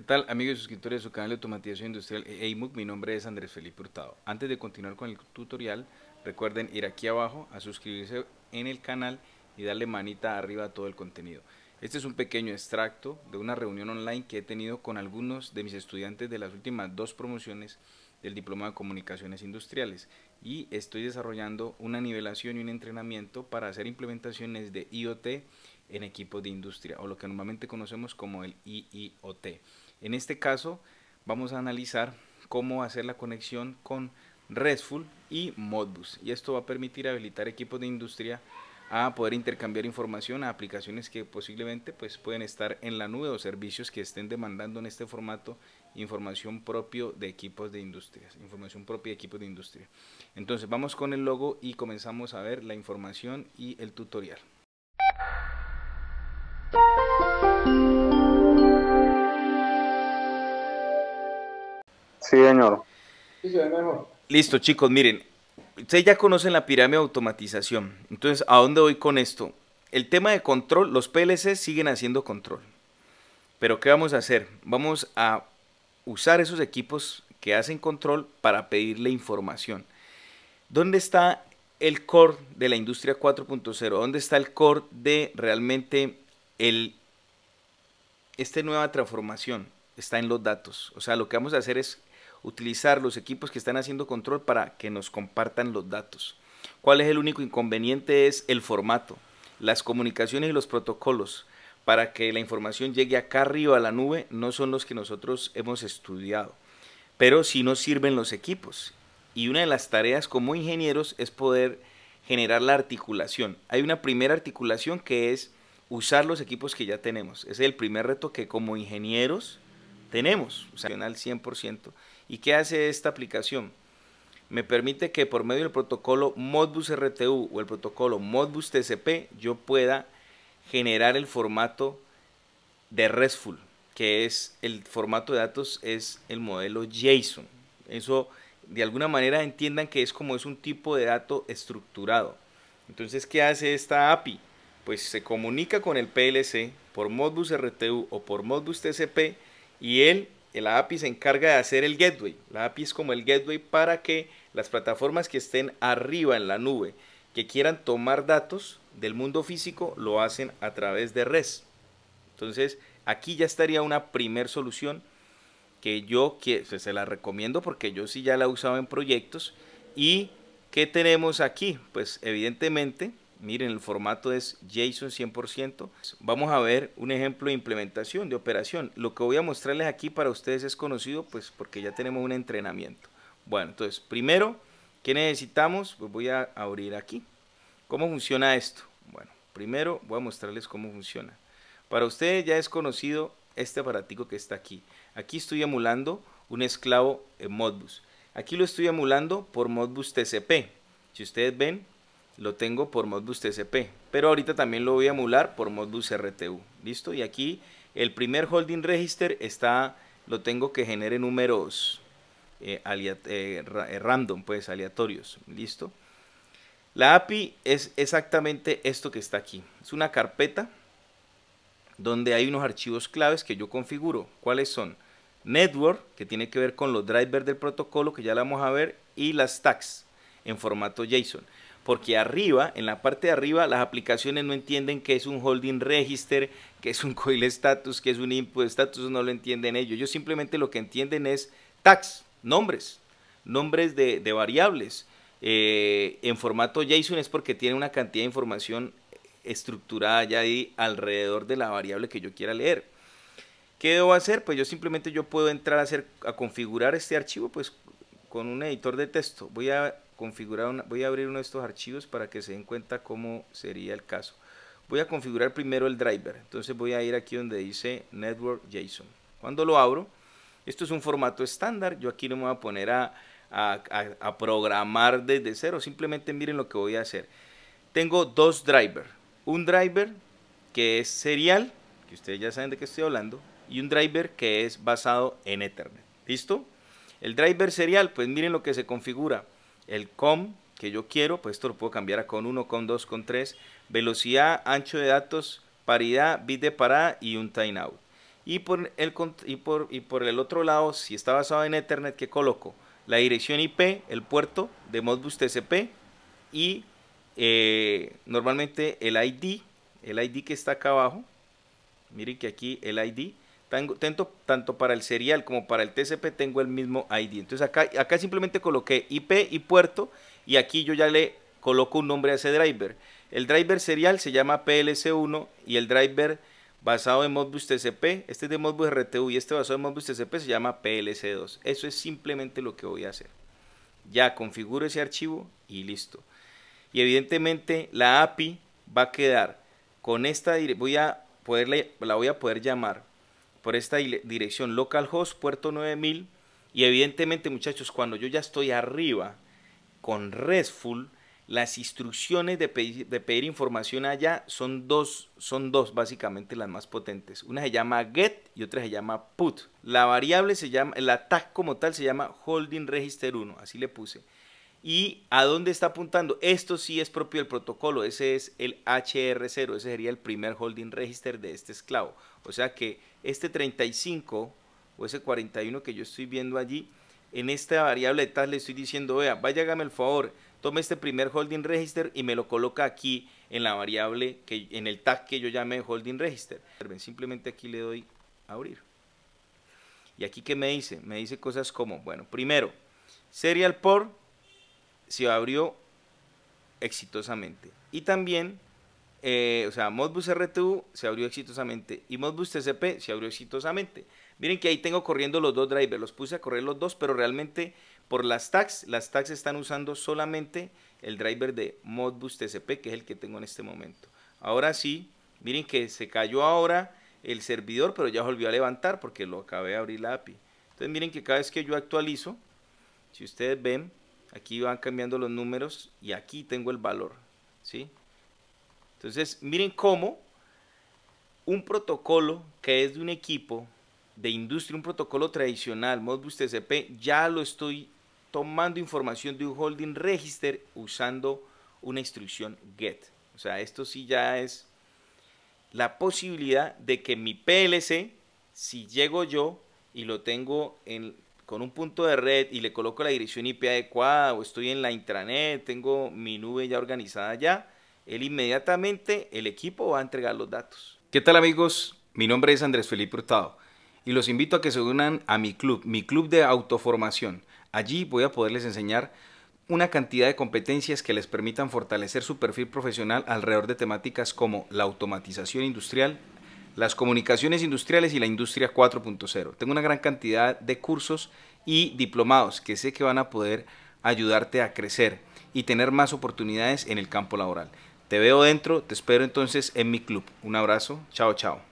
¿Qué tal amigos y suscriptores de su canal de automatización industrial eh, EIMUC? Mi nombre es Andrés Felipe Hurtado. Antes de continuar con el tutorial, recuerden ir aquí abajo a suscribirse en el canal y darle manita arriba a todo el contenido. Este es un pequeño extracto de una reunión online que he tenido con algunos de mis estudiantes de las últimas dos promociones del Diploma de Comunicaciones Industriales y estoy desarrollando una nivelación y un entrenamiento para hacer implementaciones de IoT en equipos de industria o lo que normalmente conocemos como el IIoT. En este caso vamos a analizar cómo hacer la conexión con RESTful y Modbus. Y esto va a permitir habilitar equipos de industria a poder intercambiar información a aplicaciones que posiblemente pues, pueden estar en la nube o servicios que estén demandando en este formato información propio de equipos de industrias, información propia de equipos de industria. Entonces vamos con el logo y comenzamos a ver la información y el tutorial. Sí, señor. Listo, chicos, miren. Ustedes ya conocen la pirámide de automatización. Entonces, ¿a dónde voy con esto? El tema de control, los PLC siguen haciendo control. Pero ¿qué vamos a hacer? Vamos a usar esos equipos que hacen control para pedirle información. ¿Dónde está el core de la industria 4.0? ¿Dónde está el core de realmente el, esta nueva transformación? Está en los datos. O sea, lo que vamos a hacer es utilizar los equipos que están haciendo control para que nos compartan los datos. ¿Cuál es el único inconveniente? Es el formato, las comunicaciones y los protocolos para que la información llegue acá arriba a la nube no son los que nosotros hemos estudiado, pero sí nos sirven los equipos. Y una de las tareas como ingenieros es poder generar la articulación. Hay una primera articulación que es usar los equipos que ya tenemos. Ese es el primer reto que como ingenieros tenemos, o sea, al 100%. ¿Y qué hace esta aplicación? Me permite que por medio del protocolo Modbus RTU o el protocolo Modbus TCP yo pueda generar el formato de RESTful, que es el formato de datos, es el modelo JSON. Eso de alguna manera entiendan que es como es un tipo de dato estructurado. Entonces, ¿qué hace esta API? Pues se comunica con el PLC por Modbus RTU o por Modbus TCP y él la API se encarga de hacer el gateway. La API es como el gateway para que las plataformas que estén arriba en la nube, que quieran tomar datos del mundo físico, lo hacen a través de REST. Entonces, aquí ya estaría una primer solución que yo que, se la recomiendo porque yo sí ya la he usado en proyectos. ¿Y qué tenemos aquí? Pues evidentemente Miren, el formato es JSON 100%. Vamos a ver un ejemplo de implementación, de operación. Lo que voy a mostrarles aquí para ustedes es conocido, pues porque ya tenemos un entrenamiento. Bueno, entonces, primero, ¿qué necesitamos? Pues voy a abrir aquí. ¿Cómo funciona esto? Bueno, primero voy a mostrarles cómo funciona. Para ustedes ya es conocido este aparatico que está aquí. Aquí estoy emulando un esclavo en Modbus. Aquí lo estoy emulando por Modbus TCP. Si ustedes ven, lo tengo por Modbus TCP, pero ahorita también lo voy a emular por Modbus RTU. ¿Listo? Y aquí el primer holding register está, lo tengo que genere números eh, eh, eh, random, pues aleatorios. ¿Listo? La API es exactamente esto que está aquí. Es una carpeta donde hay unos archivos claves que yo configuro. ¿Cuáles son? Network, que tiene que ver con los drivers del protocolo, que ya la vamos a ver, y las tags en formato JSON porque arriba, en la parte de arriba, las aplicaciones no entienden que es un holding register, que es un coil status, que es un input status, no lo entienden ellos. Ellos simplemente lo que entienden es tags, nombres, nombres de, variables. Eh, en formato JSON es porque tiene una cantidad de información estructurada ya ahí alrededor de la variable que yo quiera leer. ¿Qué debo hacer? Pues yo simplemente yo puedo entrar a, hacer, a configurar este archivo pues con un editor de texto. Voy a configurar voy a abrir uno de estos archivos para que se den cuenta cómo sería el caso. Voy a configurar primero el driver, entonces voy a ir aquí donde dice Network JSON. Cuando lo abro, esto es un formato estándar, yo aquí no me voy a poner a, a programar desde cero, simplemente miren lo que voy a hacer. Tengo dos drivers, un driver que es serial, que ustedes ya saben de qué estoy hablando, y un driver que es basado en Ethernet. ¿Listo? El driver serial, pues miren lo que se configura el COM que yo quiero, pues esto lo puedo cambiar a con 1, con 2, con 3, velocidad, ancho de datos, paridad, bit de parada y un timeout. Y por, el, y, por, y por el otro lado, si está basado en Ethernet, ¿qué coloco? La dirección IP, el puerto de Modbus TCP y eh, normalmente el ID, el ID que está acá abajo, miren que aquí el ID tengo, tanto, para el serial como para el TCP tengo el mismo ID. Entonces acá, acá simplemente coloqué IP y puerto y aquí yo ya le coloco un nombre a ese driver. El driver serial se llama PLC1 y el driver basado en Modbus TCP, este es de Modbus RTU y este basado en Modbus TCP se llama PLC2. Eso es simplemente lo que voy a hacer. Ya configuro ese archivo y listo. Y evidentemente la API va a quedar con esta, voy a poderle, la voy a poder llamar por esta dirección localhost puerto 9000 y evidentemente muchachos cuando yo ya estoy arriba con RESTful las instrucciones de pedir, información allá son dos, son dos básicamente las más potentes. Una se llama get y otra se llama put. La variable se llama, el ATTACK como tal se llama holding register 1, así le puse. ¿Y a dónde está apuntando? Esto sí es propio del protocolo, ese es el HR0, ese sería el primer holding register de este esclavo. O sea que este 35 o ese 41 que yo estoy viendo allí, en esta variable de tag le estoy diciendo, vea, vaya, hágame el favor, tome este primer holding register y me lo coloca aquí en la variable, que, en el tag que yo llame holding register. Simplemente aquí le doy a abrir. ¿Y aquí qué me dice? Me dice cosas como, bueno, primero, serial port se abrió exitosamente. Y también, eh, o sea, Modbus RTU se abrió exitosamente y Modbus TCP se abrió exitosamente. Miren que ahí tengo corriendo los dos drivers, los puse a correr los dos, pero realmente por las tags, las tags están usando solamente el driver de Modbus TCP, que es el que tengo en este momento. Ahora sí, miren que se cayó ahora el servidor, pero ya volvió a levantar porque lo acabé de abrir la API. Entonces miren que cada vez que yo actualizo, si ustedes ven, Aquí van cambiando los números y aquí tengo el valor. ¿sí? Entonces, miren cómo un protocolo que es de un equipo de industria, un protocolo tradicional, Modbus TCP, ya lo estoy tomando información de un holding register usando una instrucción get. O sea, esto sí ya es la posibilidad de que mi PLC, si llego yo y lo tengo en con un punto de red y le coloco la dirección IP adecuada o estoy en la intranet, tengo mi nube ya organizada ya, él inmediatamente, el equipo va a entregar los datos. ¿Qué tal amigos? Mi nombre es Andrés Felipe Hurtado y los invito a que se unan a mi club, mi club de autoformación. Allí voy a poderles enseñar una cantidad de competencias que les permitan fortalecer su perfil profesional alrededor de temáticas como la automatización industrial, las comunicaciones industriales y la industria 4.0. Tengo una gran cantidad de cursos y diplomados que sé que van a poder ayudarte a crecer y tener más oportunidades en el campo laboral. Te veo dentro, te espero entonces en mi club. Un abrazo, chao, chao.